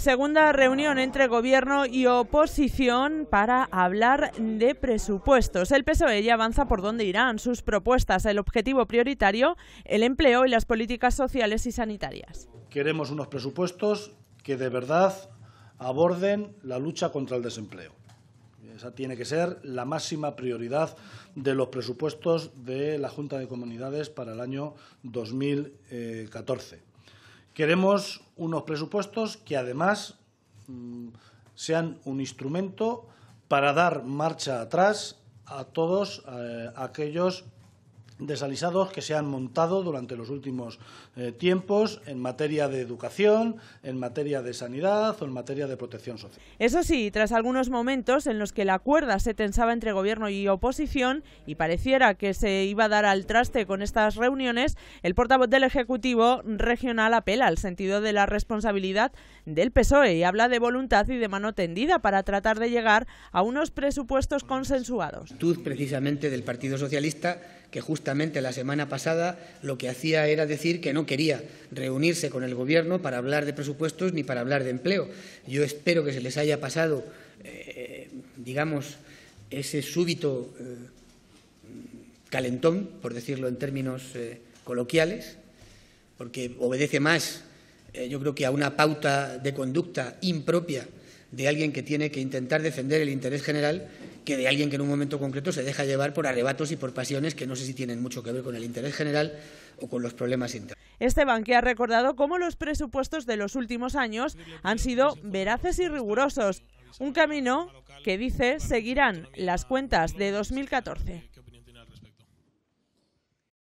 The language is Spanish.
Segunda reunión entre gobierno y oposición para hablar de presupuestos. El PSOE ya avanza por dónde irán sus propuestas, el objetivo prioritario, el empleo y las políticas sociales y sanitarias. Queremos unos presupuestos que de verdad aborden la lucha contra el desempleo. Esa tiene que ser la máxima prioridad de los presupuestos de la Junta de Comunidades para el año 2014. Queremos unos presupuestos que además mm, sean un instrumento para dar marcha atrás a todos eh, aquellos desalisados que se han montado durante los últimos eh, tiempos en materia de educación, en materia de sanidad o en materia de protección social. Eso sí, tras algunos momentos en los que la cuerda se tensaba entre gobierno y oposición y pareciera que se iba a dar al traste con estas reuniones, el portavoz del Ejecutivo regional apela al sentido de la responsabilidad del PSOE y habla de voluntad y de mano tendida para tratar de llegar a unos presupuestos consensuados. precisamente del Partido Socialista que justamente la semana pasada lo que hacía era decir que no quería reunirse con el Gobierno para hablar de presupuestos ni para hablar de empleo. Yo espero que se les haya pasado, eh, digamos, ese súbito eh, calentón, por decirlo en términos eh, coloquiales, porque obedece más, yo creo que a una pauta de conducta impropia de alguien que tiene que intentar defender el interés general que de alguien que en un momento concreto se deja llevar por arrebatos y por pasiones que no sé si tienen mucho que ver con el interés general o con los problemas internos. Este que ha recordado cómo los presupuestos de los últimos años han sido veraces y rigurosos, un camino que dice seguirán las cuentas de 2014.